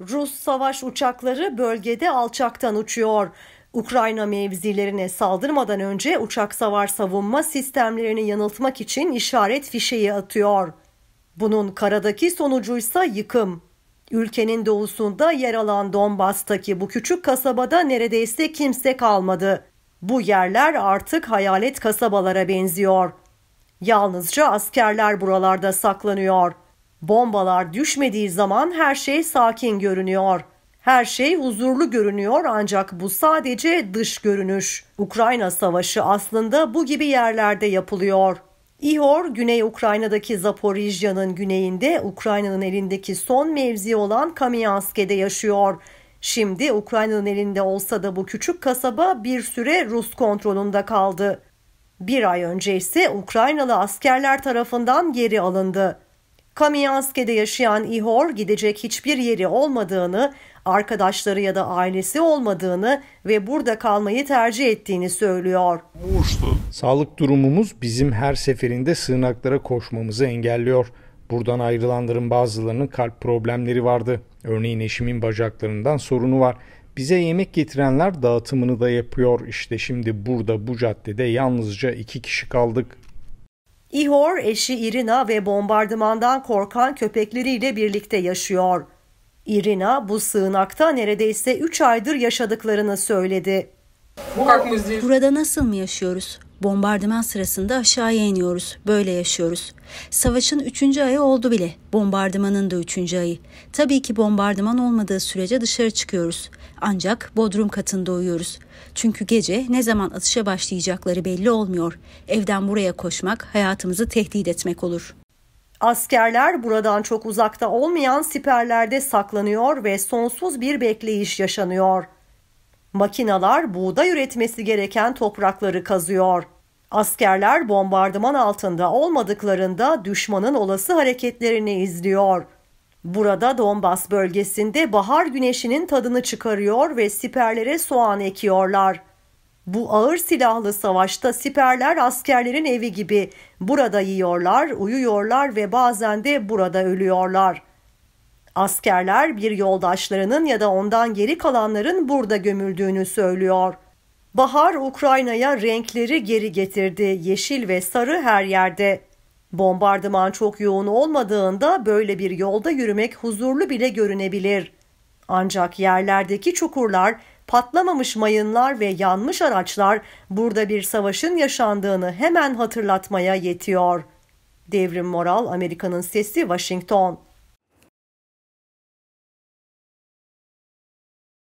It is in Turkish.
Rus savaş uçakları bölgede alçaktan uçuyor. Ukrayna mevzilerine saldırmadan önce uçak savar savunma sistemlerini yanıltmak için işaret fişeği atıyor. Bunun karadaki sonucuysa yıkım. Ülkenin doğusunda yer alan Donbas'taki bu küçük kasabada neredeyse kimse kalmadı. Bu yerler artık hayalet kasabalara benziyor. Yalnızca askerler buralarda saklanıyor.'' Bombalar düşmediği zaman her şey sakin görünüyor. Her şey huzurlu görünüyor ancak bu sadece dış görünüş. Ukrayna Savaşı aslında bu gibi yerlerde yapılıyor. İhor, Güney Ukrayna'daki Zaporijya'nın güneyinde Ukrayna'nın elindeki son mevzi olan Kamianske'de yaşıyor. Şimdi Ukrayna'nın elinde olsa da bu küçük kasaba bir süre Rus kontrolünde kaldı. Bir ay önce ise Ukraynalı askerler tarafından geri alındı. Kamiyanski'de yaşayan Ihor gidecek hiçbir yeri olmadığını, arkadaşları ya da ailesi olmadığını ve burada kalmayı tercih ettiğini söylüyor. Sağlık durumumuz bizim her seferinde sığınaklara koşmamızı engelliyor. Buradan ayrılanların bazılarının kalp problemleri vardı. Örneğin eşimin bacaklarından sorunu var. Bize yemek getirenler dağıtımını da yapıyor. İşte şimdi burada bu caddede yalnızca iki kişi kaldık. Ihor eşi Irina ve bombardımandan korkan köpekleriyle birlikte yaşıyor. Irina bu sığınakta neredeyse 3 aydır yaşadıklarını söyledi. Burada nasıl mı yaşıyoruz? Bombardıman sırasında aşağıya iniyoruz. Böyle yaşıyoruz. Savaşın üçüncü ayı oldu bile. Bombardımanın da üçüncü ayı. Tabii ki bombardıman olmadığı sürece dışarı çıkıyoruz. Ancak bodrum katında uyuyoruz. Çünkü gece ne zaman atışa başlayacakları belli olmuyor. Evden buraya koşmak hayatımızı tehdit etmek olur. Askerler buradan çok uzakta olmayan siperlerde saklanıyor ve sonsuz bir bekleyiş yaşanıyor makinalar buğday üretmesi gereken toprakları kazıyor. Askerler bombardıman altında olmadıklarında düşmanın olası hareketlerini izliyor. Burada Donbas bölgesinde bahar güneşinin tadını çıkarıyor ve siperlere soğan ekiyorlar. Bu ağır silahlı savaşta siperler askerlerin evi gibi burada yiyorlar, uyuyorlar ve bazen de burada ölüyorlar.'' Askerler bir yoldaşlarının ya da ondan geri kalanların burada gömüldüğünü söylüyor. Bahar Ukrayna'ya renkleri geri getirdi. Yeşil ve sarı her yerde. Bombardıman çok yoğun olmadığında böyle bir yolda yürümek huzurlu bile görünebilir. Ancak yerlerdeki çukurlar, patlamamış mayınlar ve yanmış araçlar burada bir savaşın yaşandığını hemen hatırlatmaya yetiyor. Devrim Moral, Amerika'nın Sesi, Washington.